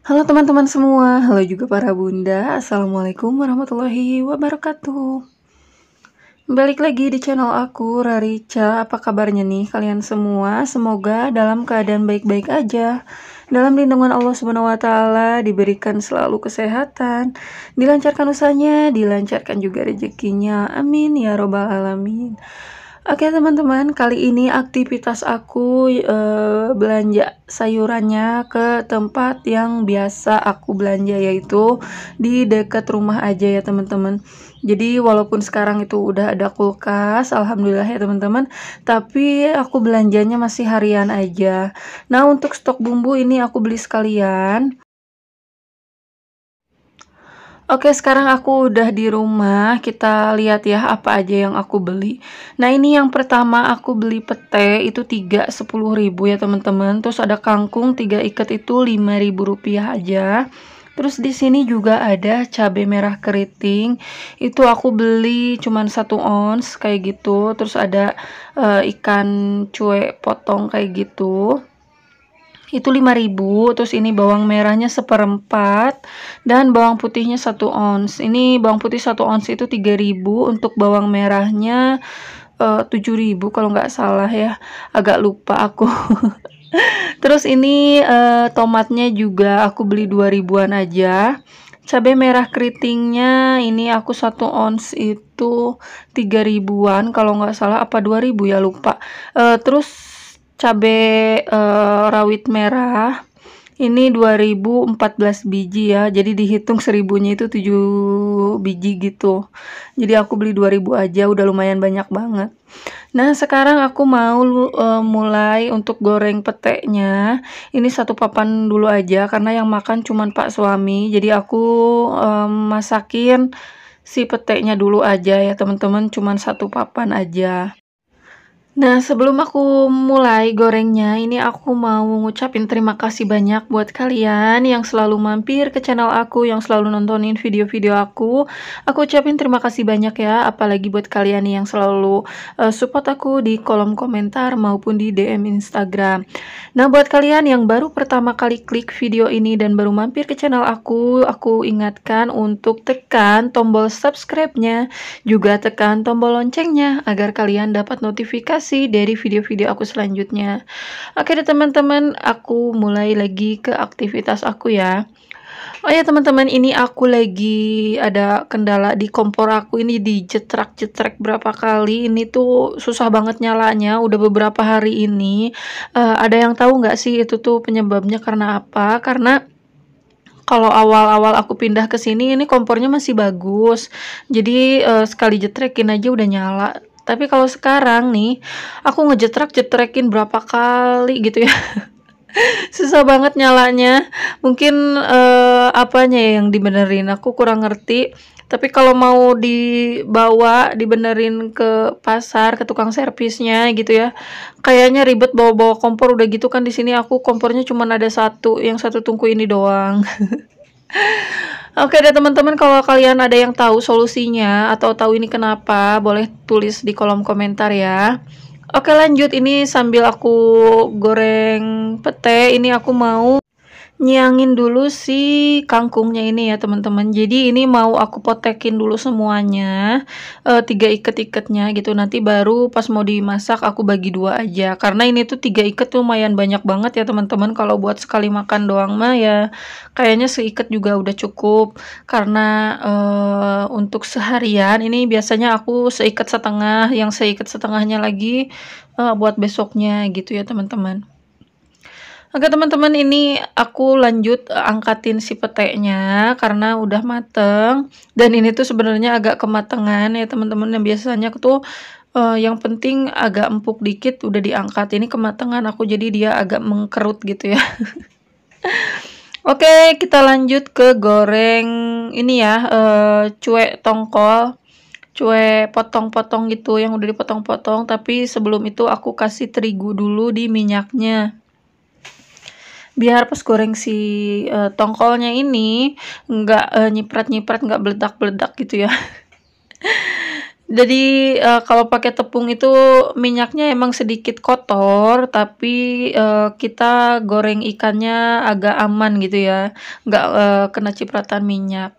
Halo teman-teman semua, halo juga para bunda Assalamualaikum warahmatullahi wabarakatuh Balik lagi di channel aku, Rarica Apa kabarnya nih kalian semua? Semoga dalam keadaan baik-baik aja Dalam lindungan Allah Subhanahu Wa Taala Diberikan selalu kesehatan Dilancarkan usahanya, dilancarkan juga rezekinya Amin ya robbal alamin Oke teman-teman, kali ini aktivitas aku e, belanja sayurannya ke tempat yang biasa aku belanja yaitu di dekat rumah aja ya teman-teman. Jadi walaupun sekarang itu udah ada kulkas, alhamdulillah ya teman-teman, tapi aku belanjanya masih harian aja. Nah, untuk stok bumbu ini aku beli sekalian. Oke, sekarang aku udah di rumah. Kita lihat ya apa aja yang aku beli. Nah, ini yang pertama aku beli pete itu sepuluh ribu ya, teman-teman. Terus ada kangkung 3 ikat itu ribu rupiah aja. Terus di sini juga ada cabai merah keriting. Itu aku beli cuman satu ons kayak gitu. Terus ada uh, ikan cuek potong kayak gitu itu 5000 terus ini bawang merahnya seperempat dan bawang putihnya 1 ons ini bawang putih 1 ons itu 3000 untuk bawang merahnya eh, uh, 7000 kalau nggak salah ya agak lupa aku terus ini uh, tomatnya juga aku beli 2000an aja cabai merah keritingnya ini aku 1 ons itu 3000an kalau nggak salah apa 2000 ya lupa uh, terus cabai e, eh, rawit merah ini 2014 biji ya jadi dihitung seribunya itu 7 biji gitu jadi aku beli 2000 aja udah lumayan banyak banget nah sekarang aku mau uh, mulai untuk goreng peteknya ini satu papan dulu aja karena yang makan cuman pak suami jadi aku um, masakin si peteknya dulu aja ya teman-teman cuman satu papan aja Nah, sebelum aku mulai gorengnya, ini aku mau ngucapin terima kasih banyak buat kalian yang selalu mampir ke channel aku, yang selalu nontonin video-video aku. Aku ucapin terima kasih banyak ya, apalagi buat kalian yang selalu uh, support aku di kolom komentar maupun di DM Instagram. Nah, buat kalian yang baru pertama kali klik video ini dan baru mampir ke channel aku, aku ingatkan untuk tekan tombol subscribe-nya, juga tekan tombol loncengnya agar kalian dapat notifikasi inspirasi dari video-video aku selanjutnya. Oke deh teman-teman, aku mulai lagi ke aktivitas aku ya. Oh ya teman-teman, ini aku lagi ada kendala di kompor aku ini di dijetrak-jetrek berapa kali. Ini tuh susah banget nyalanya, udah beberapa hari ini. Uh, ada yang tahu nggak sih itu tuh penyebabnya karena apa? Karena kalau awal-awal aku pindah ke sini ini kompornya masih bagus. Jadi uh, sekali jetrekin aja udah nyala tapi kalau sekarang nih, aku ngejetrek jetrekin berapa kali gitu ya. Susah banget nyalanya. Mungkin uh, apanya ya yang dibenerin aku kurang ngerti. Tapi kalau mau dibawa dibenerin ke pasar ke tukang servisnya gitu ya, kayaknya ribet bawa-bawa kompor udah gitu kan di sini aku kompornya cuma ada satu, yang satu tungku ini doang. Oke deh teman-teman kalau kalian ada yang tahu solusinya atau tahu ini kenapa boleh tulis di kolom komentar ya. Oke lanjut ini sambil aku goreng pete ini aku mau Nyangin dulu si kangkungnya ini ya teman-teman. Jadi ini mau aku potekin dulu semuanya, e, tiga ikat-ikatnya gitu. Nanti baru pas mau dimasak aku bagi dua aja. Karena ini tuh tiga ikat tuh lumayan banyak banget ya teman-teman. Kalau buat sekali makan doang mah ya kayaknya seikat juga udah cukup. Karena e, untuk seharian ini biasanya aku seikat setengah, yang seikat setengahnya lagi e, buat besoknya gitu ya teman-teman. Oke teman-teman ini aku lanjut eh, angkatin si peteknya karena udah mateng dan ini tuh sebenarnya agak kematangan ya teman-teman yang biasanya tuh uh, yang penting agak empuk dikit udah diangkat ini kematangan aku jadi dia agak mengkerut gitu ya Oke kita lanjut ke goreng ini ya uh, cuek tongkol cuek potong-potong gitu yang udah dipotong-potong tapi sebelum itu aku kasih terigu dulu di minyaknya biar pas goreng si uh, tongkolnya ini nggak uh, nyiprat-nyiprat nggak beledak-beledak gitu ya jadi uh, kalau pakai tepung itu minyaknya emang sedikit kotor tapi uh, kita goreng ikannya agak aman gitu ya nggak uh, kena cipratan minyak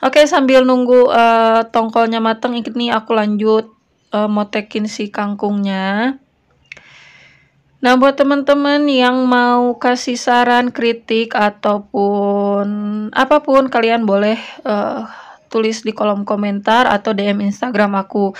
oke sambil nunggu uh, tongkolnya mateng ini aku lanjut uh, motekin si kangkungnya Nah, buat teman-teman yang mau kasih saran, kritik, ataupun apapun, kalian boleh uh, tulis di kolom komentar atau DM Instagram aku.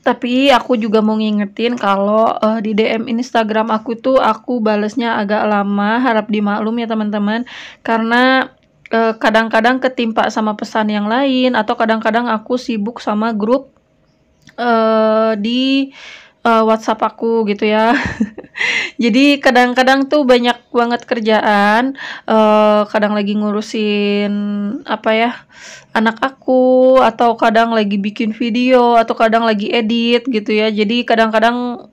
Tapi aku juga mau ngingetin kalau uh, di DM Instagram aku tuh aku balesnya agak lama, harap dimaklum ya teman-teman. Karena eh, kadang-kadang ketimpa sama pesan yang lain atau kadang-kadang aku sibuk sama grup uh, di uh, WhatsApp aku gitu ya. Jadi kadang-kadang tuh banyak banget kerjaan, uh, kadang lagi ngurusin apa ya anak aku, atau kadang lagi bikin video, atau kadang lagi edit gitu ya. Jadi kadang-kadang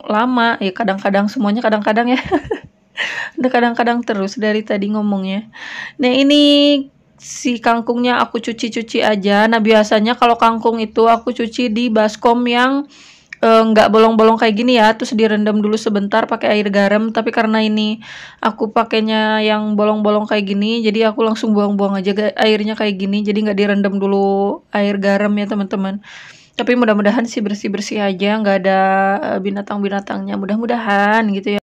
lama ya, kadang-kadang semuanya kadang-kadang ya. Udah kadang-kadang terus dari tadi ngomongnya. Nah ini si kangkungnya aku cuci-cuci aja. Nah biasanya kalau kangkung itu aku cuci di baskom yang Eh, nggak uh, bolong-bolong kayak gini ya terus direndam dulu sebentar pakai air garam tapi karena ini aku pakainya yang bolong-bolong kayak gini jadi aku langsung buang-buang aja airnya kayak gini jadi nggak direndam dulu air garam ya teman-teman tapi mudah-mudahan sih bersih-bersih aja nggak ada eh, binatang-binatangnya mudah-mudahan gitu ya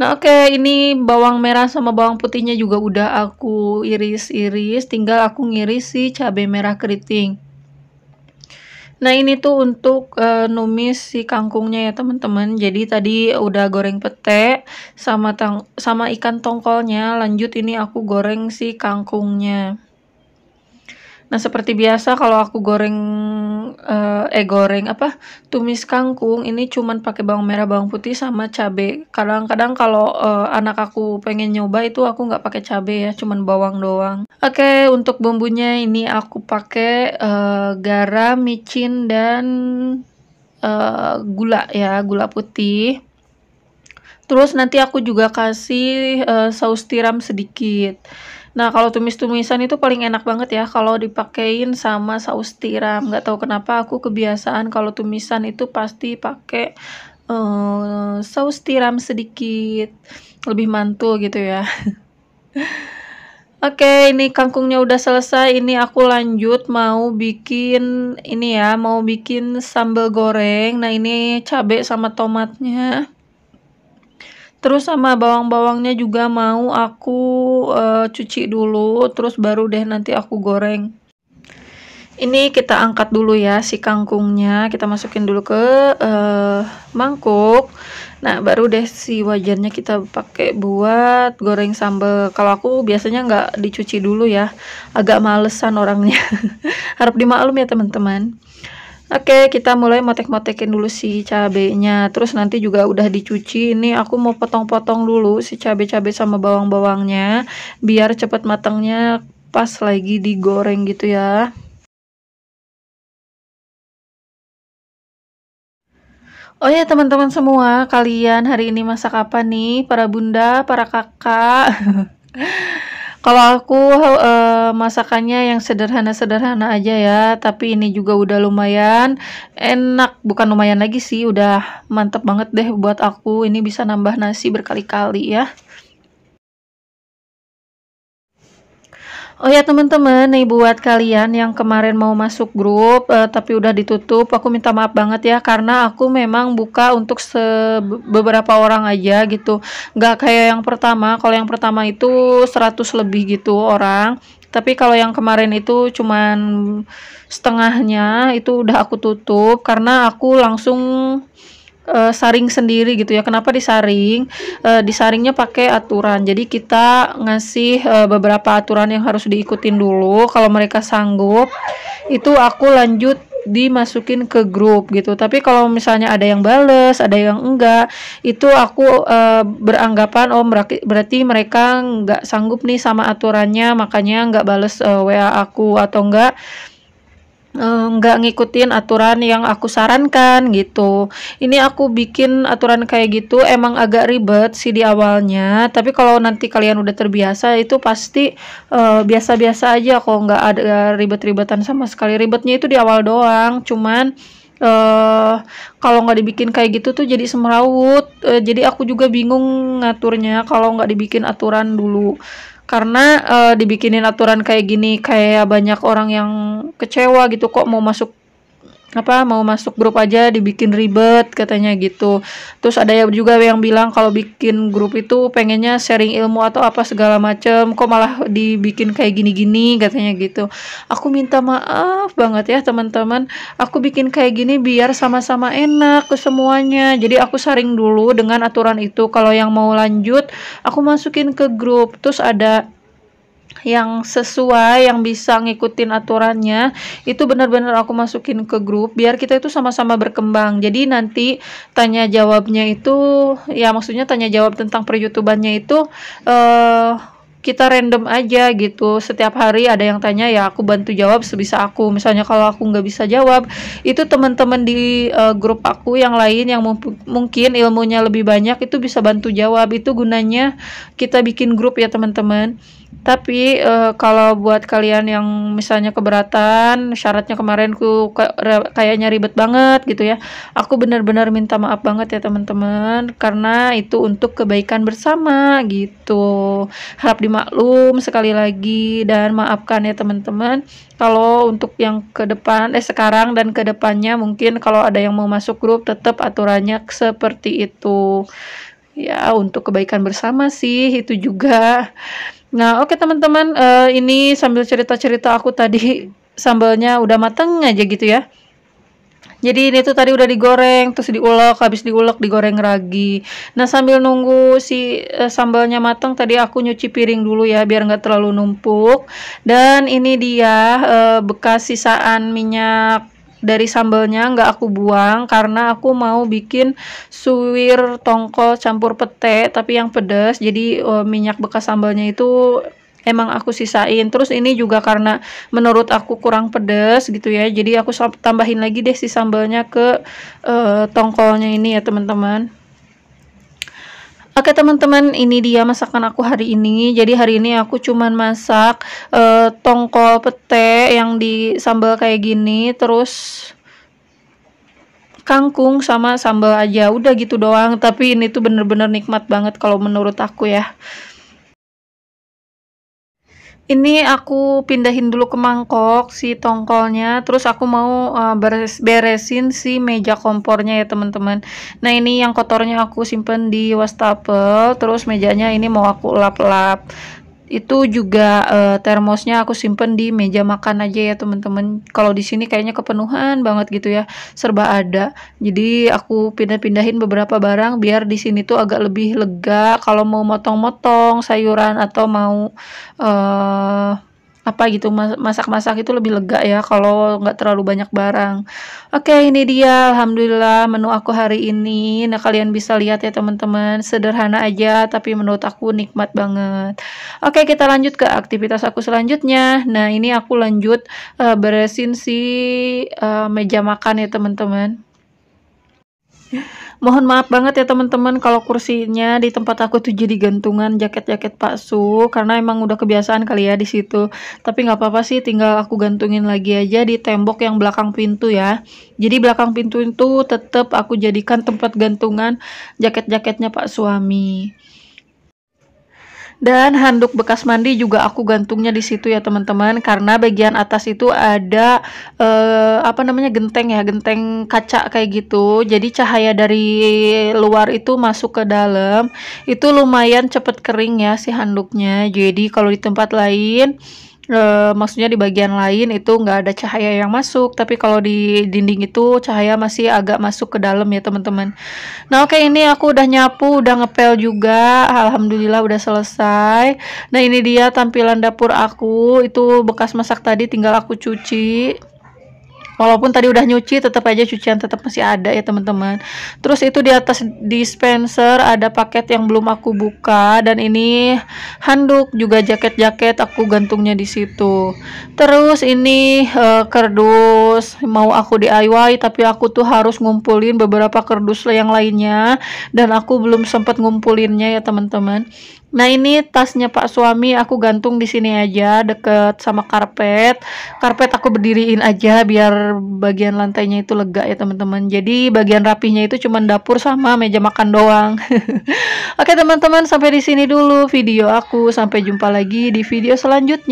Nah oke okay, ini bawang merah sama bawang putihnya juga udah aku iris-iris tinggal aku ngiris si cabai merah keriting Nah ini tuh untuk e, numis si kangkungnya ya teman-teman. Jadi tadi udah goreng pete sama tang sama ikan tongkolnya. Lanjut ini aku goreng si kangkungnya. Nah, seperti biasa kalau aku goreng uh, eh goreng apa? tumis kangkung ini cuman pakai bawang merah, bawang putih sama cabe. Kadang-kadang kalau uh, anak aku pengen nyoba itu aku nggak pakai cabai ya, cuman bawang doang. Oke, okay, untuk bumbunya ini aku pakai uh, garam, micin dan uh, gula ya, gula putih. Terus nanti aku juga kasih uh, saus tiram sedikit. Nah, kalau tumis-tumisan itu paling enak banget ya kalau dipakein sama saus tiram. Gak tau kenapa aku kebiasaan kalau tumisan itu pasti pakai uh, saus tiram sedikit. Lebih mantul gitu ya. Oke, okay, ini kangkungnya udah selesai. Ini aku lanjut mau bikin ini ya, mau bikin sambal goreng. Nah, ini cabai sama tomatnya terus sama bawang-bawangnya juga mau aku uh, cuci dulu terus baru deh nanti aku goreng ini kita angkat dulu ya si kangkungnya kita masukin dulu ke uh, mangkuk nah baru deh si wajannya kita pakai buat goreng sambal kalau aku biasanya nggak dicuci dulu ya agak malesan orangnya harap dimaklum ya teman-teman Oke, kita mulai motek-motekin dulu si cabenya. Terus nanti juga udah dicuci. Ini aku mau potong-potong dulu si cabe-cabe sama bawang-bawangnya biar cepet matangnya pas lagi digoreng gitu ya. Oh ya teman-teman semua, kalian hari ini masak apa nih? Para bunda, para kakak. Kalau aku uh, masakannya yang sederhana-sederhana aja ya, tapi ini juga udah lumayan enak, bukan lumayan lagi sih, udah mantep banget deh buat aku. Ini bisa nambah nasi berkali-kali ya. Oh ya teman-teman, nih buat kalian yang kemarin mau masuk grup eh, tapi udah ditutup, aku minta maaf banget ya karena aku memang buka untuk beberapa orang aja gitu. Gak kayak yang pertama, kalau yang pertama itu 100 lebih gitu orang. Tapi kalau yang kemarin itu cuman setengahnya itu udah aku tutup karena aku langsung uh, saring sendiri gitu ya. Kenapa disaring? Uh, disaringnya pakai aturan. Jadi kita ngasih uh, beberapa aturan yang harus diikutin dulu. Kalau mereka sanggup, itu aku lanjut dimasukin ke grup gitu. Tapi kalau misalnya ada yang bales, ada yang enggak, itu aku e, beranggapan oh berarti, mereka enggak sanggup nih sama aturannya, makanya enggak bales e, WA aku atau enggak Eh, nggak ngikutin aturan yang aku sarankan gitu. Ini aku bikin aturan kayak gitu emang agak ribet sih di awalnya, tapi kalau nanti kalian udah terbiasa itu pasti eh, biasa-biasa uh, aja kok nggak ada ribet-ribetan sama sekali. Ribetnya itu di awal doang, cuman uh, kalau nggak dibikin kayak gitu tuh jadi semrawut. Uh, jadi aku juga bingung ngaturnya kalau nggak dibikin aturan dulu karena uh, dibikinin aturan kayak gini kayak banyak orang yang kecewa gitu kok mau masuk apa mau masuk grup aja dibikin ribet katanya gitu terus ada ya juga yang bilang kalau bikin grup itu pengennya sharing ilmu atau apa segala macem kok malah dibikin kayak gini-gini katanya gitu aku minta maaf banget ya teman-teman aku bikin kayak gini biar sama-sama enak ke semuanya jadi aku saring dulu dengan aturan itu kalau yang mau lanjut aku masukin ke grup terus ada yang sesuai yang bisa ngikutin aturannya itu benar-benar aku masukin ke grup biar kita itu sama-sama berkembang jadi nanti tanya jawabnya itu ya maksudnya tanya jawab tentang peryoutubannya itu uh, kita random aja gitu setiap hari ada yang tanya ya aku bantu jawab sebisa aku misalnya kalau aku nggak bisa jawab itu teman-teman di uh, grup aku yang lain yang mungkin ilmunya lebih banyak itu bisa bantu jawab itu gunanya kita bikin grup ya teman-teman tapi uh, kalau buat kalian yang misalnya keberatan, syaratnya kemarin ku kayaknya ribet banget gitu ya. Aku benar-benar minta maaf banget ya teman-teman karena itu untuk kebaikan bersama gitu. Harap dimaklum sekali lagi dan maafkan ya teman-teman kalau untuk yang ke depan eh sekarang dan ke depannya mungkin kalau ada yang mau masuk grup tetap aturannya seperti itu ya untuk kebaikan bersama sih itu juga nah oke okay, teman-teman uh, ini sambil cerita-cerita aku tadi sambalnya udah mateng aja gitu ya jadi ini tuh tadi udah digoreng terus diulek habis diulek digoreng lagi nah sambil nunggu si uh, eh, sambalnya mateng tadi aku nyuci piring dulu ya biar nggak terlalu numpuk dan ini dia uh, bekas sisaan minyak dari sambalnya nggak aku buang karena aku mau bikin suwir tongkol campur pete tapi yang pedas jadi uh, minyak bekas sambalnya itu emang aku sisain terus ini juga karena menurut aku kurang pedas gitu ya jadi aku tambahin lagi deh si sambalnya ke uh, tongkolnya ini ya teman-teman Oke teman-teman, ini dia masakan aku hari ini. Jadi hari ini aku cuman masak uh, tongkol pete yang di sambal kayak gini, terus kangkung sama sambal aja. Udah gitu doang, tapi ini tuh bener-bener nikmat banget kalau menurut aku ya ini aku pindahin dulu ke mangkok si tongkolnya terus aku mau uh, beres beresin si meja kompornya ya teman-teman nah ini yang kotornya aku simpen di wastafel terus mejanya ini mau aku lap-lap itu juga uh, termosnya aku simpen di meja makan aja ya teman-teman kalau di sini kayaknya kepenuhan banget gitu ya serba ada jadi aku pindah-pindahin beberapa barang biar di sini tuh agak lebih lega kalau mau motong-motong sayuran atau mau uh, apa gitu masak-masak itu lebih lega ya kalau nggak terlalu banyak barang. Oke ini dia alhamdulillah menu aku hari ini. Nah kalian bisa lihat ya teman-teman sederhana aja tapi menurut aku nikmat banget. Oke kita lanjut ke aktivitas aku selanjutnya. Nah ini aku lanjut uh, beresin si uh, meja makan ya teman-teman. Mohon maaf banget ya teman-teman kalau kursinya di tempat aku tuh jadi gantungan jaket-jaket Pak Su karena emang udah kebiasaan kali ya di situ. Tapi nggak apa-apa sih, tinggal aku gantungin lagi aja di tembok yang belakang pintu ya. Jadi belakang pintu itu tetap aku jadikan tempat gantungan jaket-jaketnya Pak Suami. Dan handuk bekas mandi juga aku gantungnya di situ ya teman-teman karena bagian atas itu ada eh, apa namanya genteng ya, genteng kaca kayak gitu. Jadi cahaya dari luar itu masuk ke dalam. Itu lumayan cepet kering ya si handuknya. Jadi kalau di tempat lain e, maksudnya di bagian lain itu nggak ada cahaya yang masuk tapi kalau di dinding itu cahaya masih agak masuk ke dalam ya teman-teman nah oke okay, ini aku udah nyapu udah ngepel juga alhamdulillah udah selesai nah ini dia tampilan dapur aku itu bekas masak tadi tinggal aku cuci walaupun tadi udah nyuci tetap aja cucian tetap masih ada ya teman-teman terus itu di atas dispenser ada paket yang belum aku buka dan ini handuk juga jaket-jaket aku gantungnya di situ terus ini uh, kerdus mau aku DIY tapi aku tuh harus ngumpulin beberapa kerdus yang lainnya dan aku belum sempat ngumpulinnya ya teman-teman Nah ini tasnya pak suami aku gantung di sini aja deket sama karpet. Karpet aku berdiriin aja biar bagian lantainya itu lega ya teman-teman. Jadi bagian rapihnya itu cuma dapur sama meja makan doang. Oke teman-teman sampai di sini dulu video aku. Sampai jumpa lagi di video selanjutnya.